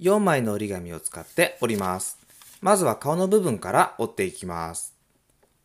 4枚の折り紙を使って折ります。まずは顔の部分から折っていきます。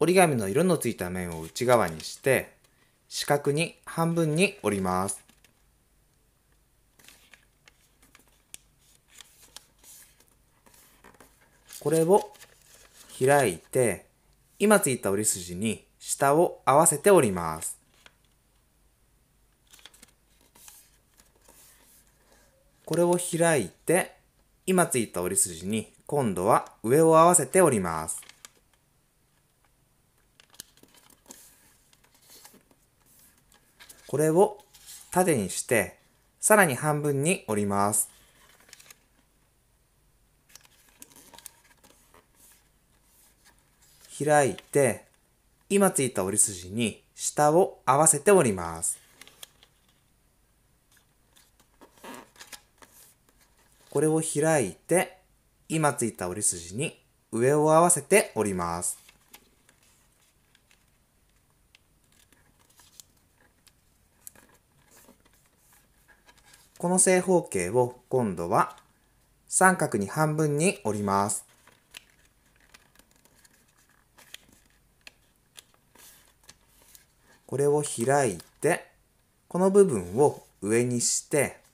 折り紙の色のついた面を内側にして、四角に半分に折ります。これを開いて、今ついた折り筋に下を合わせて折ります。これを開いて、今ついた折り筋に今度は上を合わせて折ります。これを縦にして、さらに半分に折ります。開いて、今ついた折り筋に下を合わせて折ります。これを開いて、今ついた折り筋に上を合わせて折ります。この正方形を今度は三角に半分に折ります。これを開いて、この部分を上にして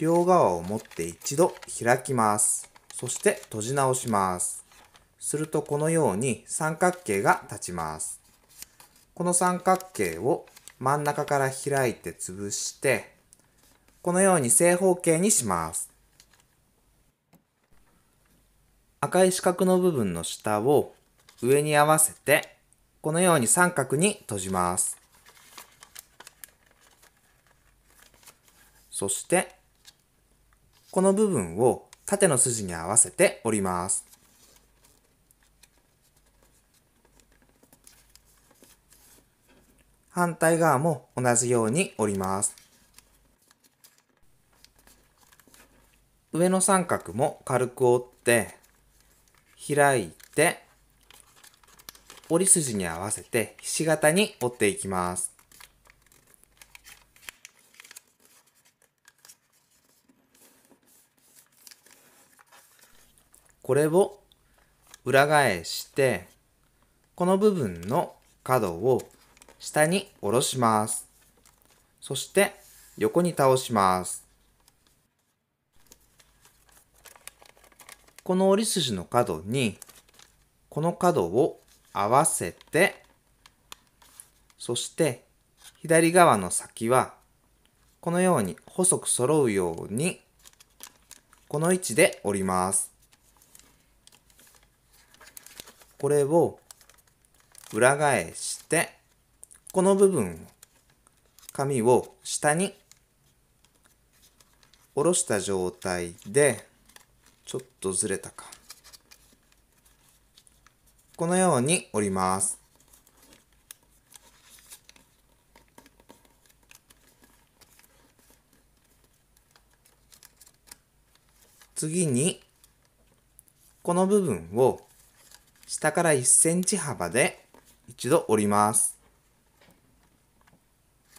両側を持って一度開きます。そして閉じ直します。するとこのように三角形が立ちます。この三角形を真ん中から開いて潰して、このように正方形にします。赤い四角の部分の下を上に合わせて、このように三角に閉じます。そしてこの部分を縦の筋に合わせて折ります。反対側も同じように折ります。上の三角も軽く折って、開いて、折り筋に合わせてひし形に折っていきます。これを裏返してこの部分の角を下に下ろします。そして横に倒します。この折り筋の角にこの角を合わせてそして左側の先はこのように細く揃うようにこの位置で折ります。これを裏返してこの部分紙を下に下ろした状態でちょっとずれたかこのように折ります次にこの部分を下から1センチ幅で一度折ります。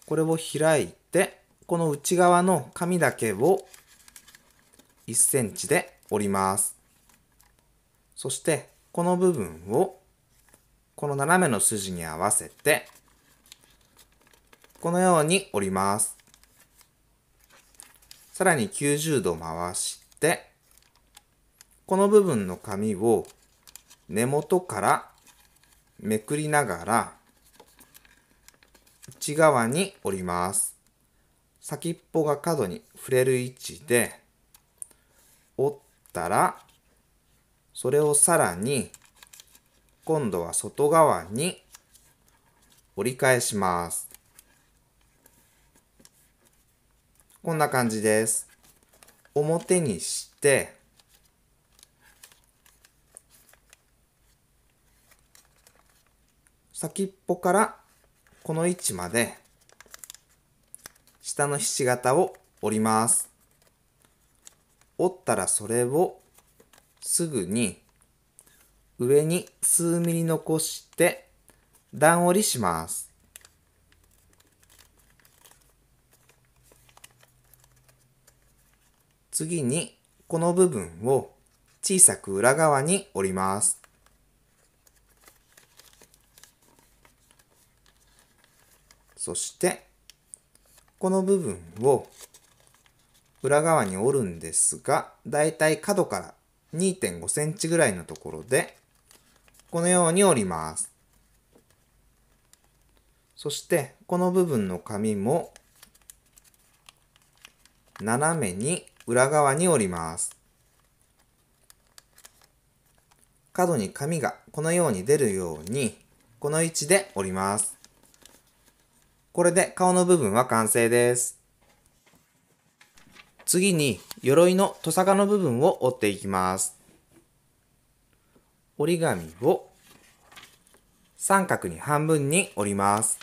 これを開いて、この内側の紙だけを1センチで折ります。そして、この部分をこの斜めの筋に合わせて、このように折ります。さらに90度回して、この部分の紙を根元からめくりながら内側に折ります。先っぽが角に触れる位置で折ったらそれをさらに今度は外側に折り返します。こんな感じです。表にして先っぽからこの位置まで下のひし形を折ります。折ったらそれをすぐに上に数ミリ残して段折りします。次にこの部分を小さく裏側に折ります。そしてこの部分を裏側に折るんですがだいたい角から2.5センチぐらいのところでこのように折りますそしてこの部分の紙も斜めに裏側に折ります角に紙がこのように出るようにこの位置で折りますこれで顔の部分は完成です。次に、鎧のトサカの部分を折っていきます。折り紙を三角に半分に折ります。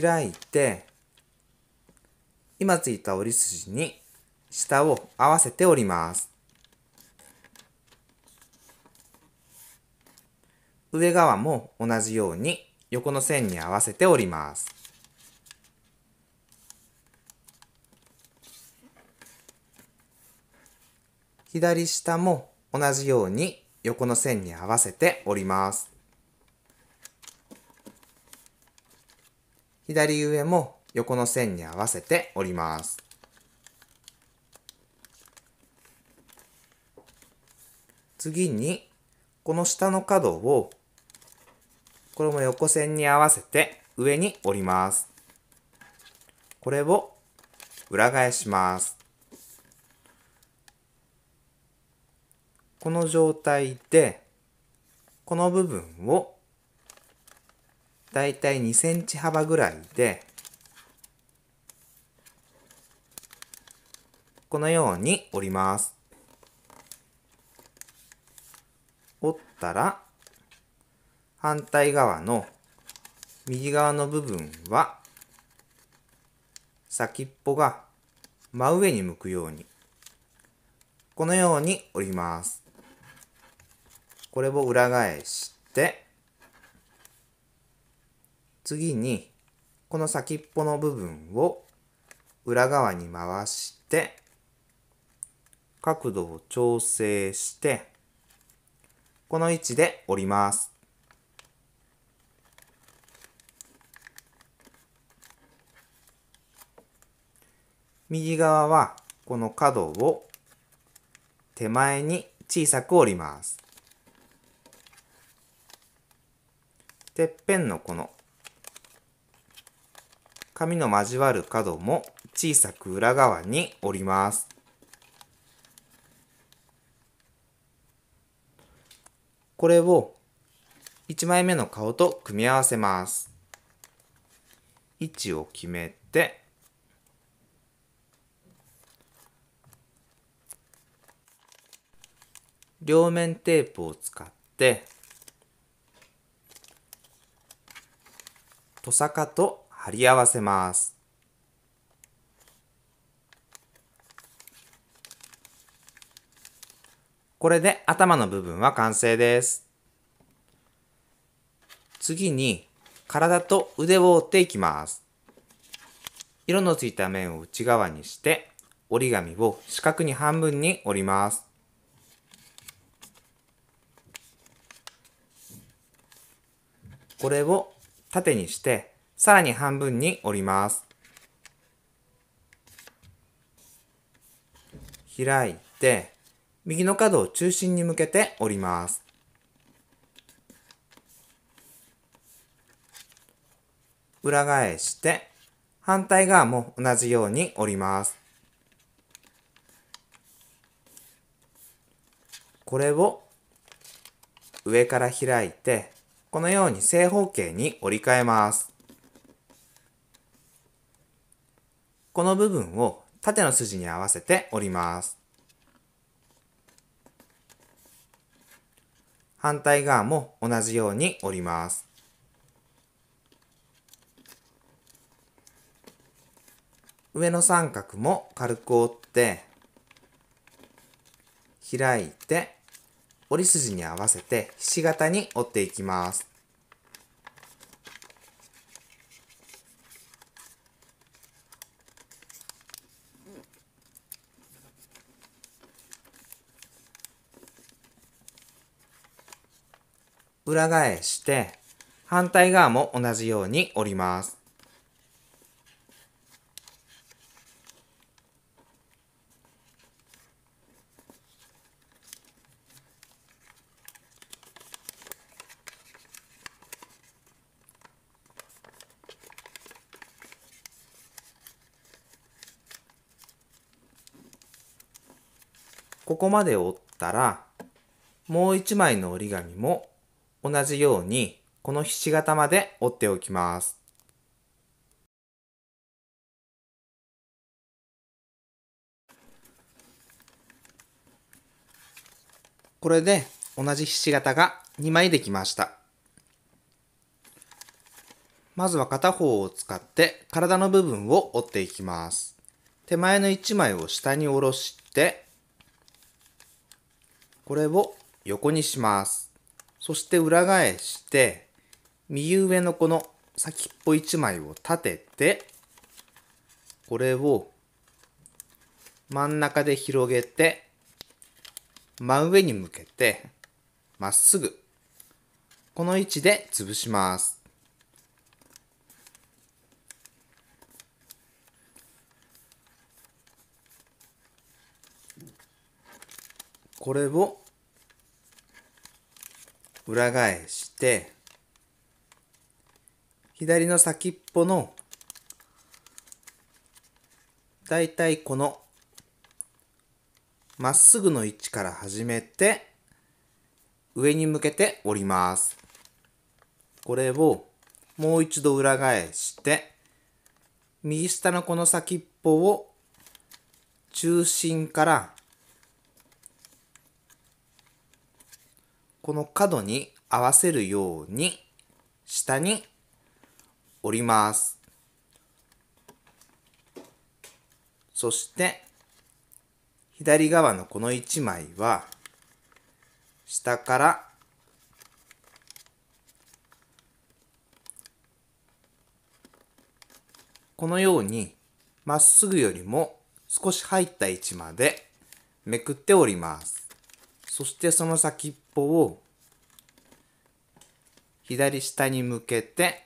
開いて、今ついた折り筋に下を合わせて折ります。上側も同じように横の線に合わせて折ります。左下も同じように横の線に合わせて折ります。左上も横の線に合わせて折ります。次に、この下の角をこれも横線に合わせて上に折ります。これを裏返します。この状態で、この部分をだいたい2センチ幅ぐらいで、このように折ります。折ったら、反対側の右側の部分は先っぽが真上に向くようにこのように折ります。これを裏返して次にこの先っぽの部分を裏側に回して角度を調整してこの位置で折ります。右側はこの角を手前に小さく折ります。てっぺんのこの紙の交わる角も小さく裏側に折ります。これを1枚目の顔と組み合わせます。位置を決めて両面テープを使ってトサカと貼り合わせます。これで頭の部分は完成です。次に体と腕を折っていきます。色のついた面を内側にして折り紙を四角に半分に折ります。これを縦にして、さらに半分に折ります。開いて、右の角を中心に向けて折ります。裏返して、反対側も同じように折ります。これを上から開いてこのように正方形に折り替えます。この部分を縦の筋に合わせて折ります。反対側も同じように折ります。上の三角も軽く折って、開いて折り筋に合わせてひし形に折っていきます。裏返して反対側も同じように折ります。ここまで折ったら、もう一枚の折り紙も同じようにこのひし形まで折っておきます。これで同じひし形が2枚できました。まずは片方を使って体の部分を折っていきます。手前の1枚を下に下ろしてこれを横にします。そして裏返して、右上のこの先っぽ1枚を立てて、これを真ん中で広げて、真上に向けて、まっすぐ、この位置で潰します。これを裏返して左の先っぽのだいたいこのまっすぐの位置から始めて上に向けて折ります。これをもう一度裏返して右下のこの先っぽを中心からこの角に合わせるように下に折ります。そして左側のこの1枚は下からこのようにまっすぐよりも少し入った位置までめくっております。そしてその先っ歩を左下に向けて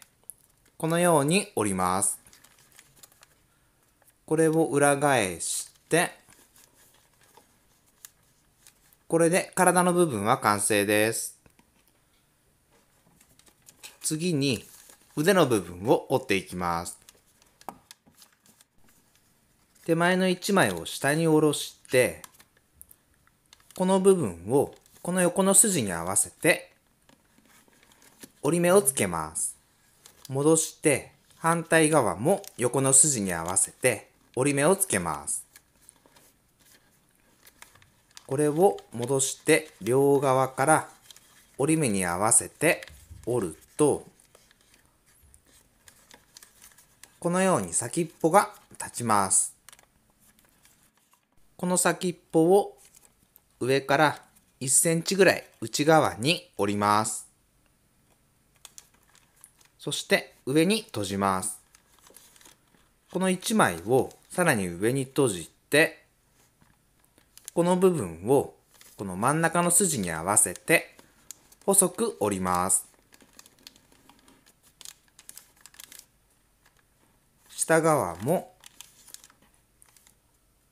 このように折ります。これを裏返してこれで体の部分は完成です。次に腕の部分を折っていきます。手前の1枚を下に下ろしてこの部分をこの横の筋に合わせて折り目をつけます。戻して反対側も横の筋に合わせて折り目をつけます。これを戻して両側から折り目に合わせて折るとこのように先っぽが立ちます。この先っぽを上から1センチぐらい内側に折ります。そして上に閉じます。この1枚をさらに上に閉じて、この部分をこの真ん中の筋に合わせて細く折ります。下側も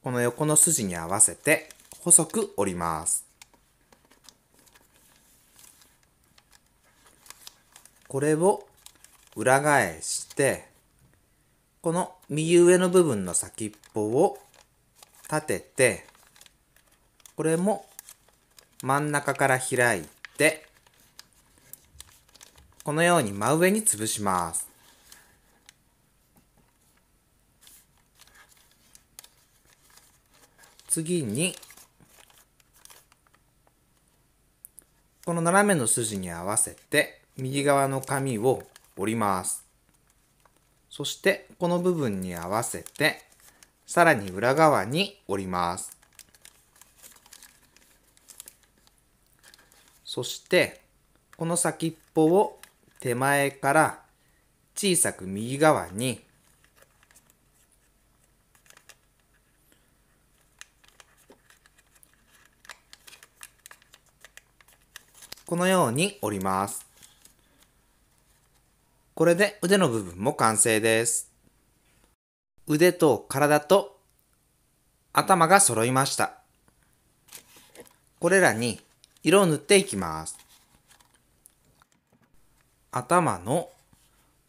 この横の筋に合わせて細く折ります。これを裏返してこの右上の部分の先っぽを立ててこれも真ん中から開いてこのように真上に潰します。次にこの斜めの筋に合わせて右側の紙を折ります。そしてこの部分に合わせてさらに裏側に折ります。そしてこの先っぽを手前から小さく右側にこのように折ります。これで腕の部分も完成です。腕と体と頭が揃いました。これらに色を塗っていきます。頭の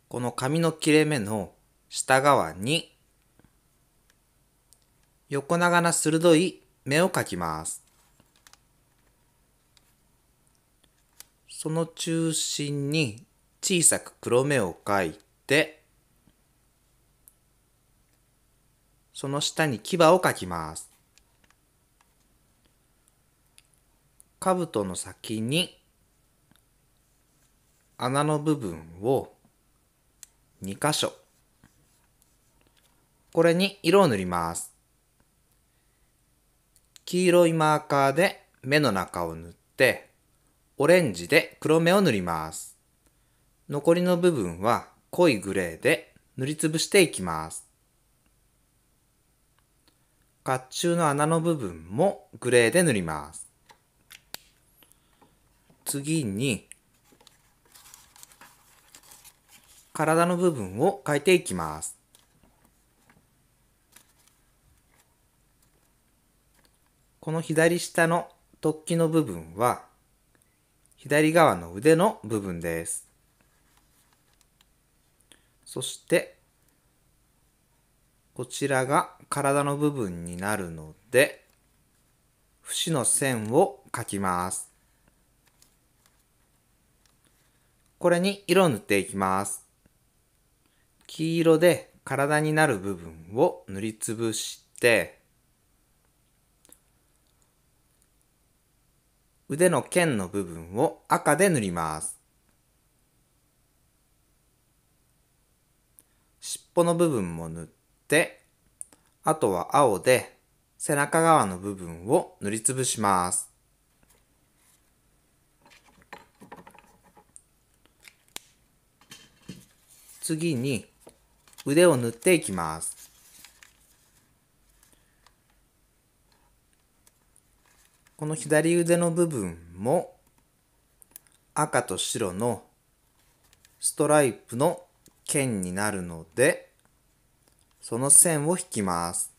この紙の切れ目の下側に横長な鋭い目を描きます。その中心に小さく黒目を描いて、その下に牙を描きます。兜の先に穴の部分を2箇所。これに色を塗ります。黄色いマーカーで目の中を塗って、オレンジで黒目を塗ります。残りの部分は濃いグレーで塗りつぶしていきます。甲冑の穴の部分もグレーで塗ります。次に体の部分を描いていきます。この左下の突起の部分は左側の腕の部分です。そして、こちらが体の部分になるので、節の線を描きます。これに色を塗っていきます。黄色で体になる部分を塗りつぶして、腕の剣の部分を赤で塗ります。ぽの部分も塗って、あとは青で背中側の部分を塗りつぶします。次に腕を塗っていきます。この左腕の部分も赤と白のストライプの剣になるので、その線を引きます。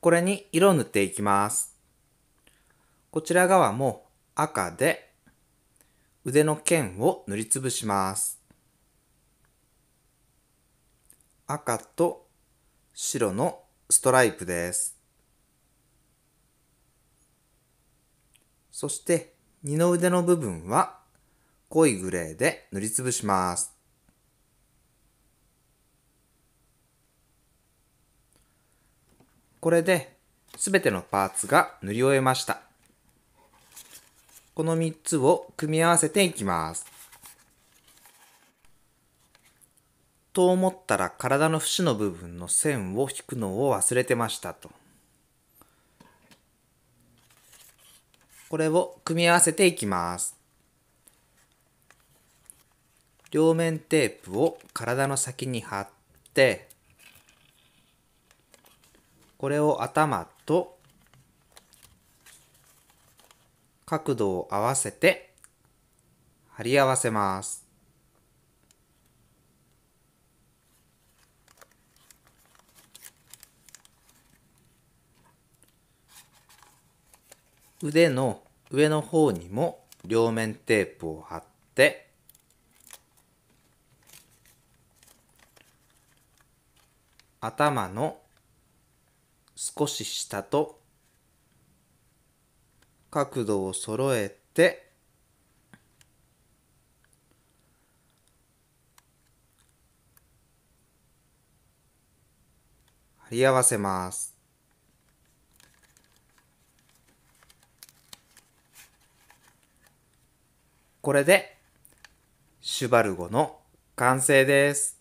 これに色を塗っていきます。こちら側も赤で腕の剣を塗りつぶします。赤と白のストライプです。そして二の腕の部分は濃いグレーで塗りつぶします。これで全てのパーツが塗り終えました。この3つを組み合わせていきます。と思ったら体の節の部分の線を引くのを忘れてましたと。これを組み合わせていきます。両面テープを体の先に貼ってこれを頭と角度を合わせて貼り合わせます。腕の上の方にも両面テープを貼って頭の少し下と角度を揃えて貼り合わせます。これでシュバルゴの完成です。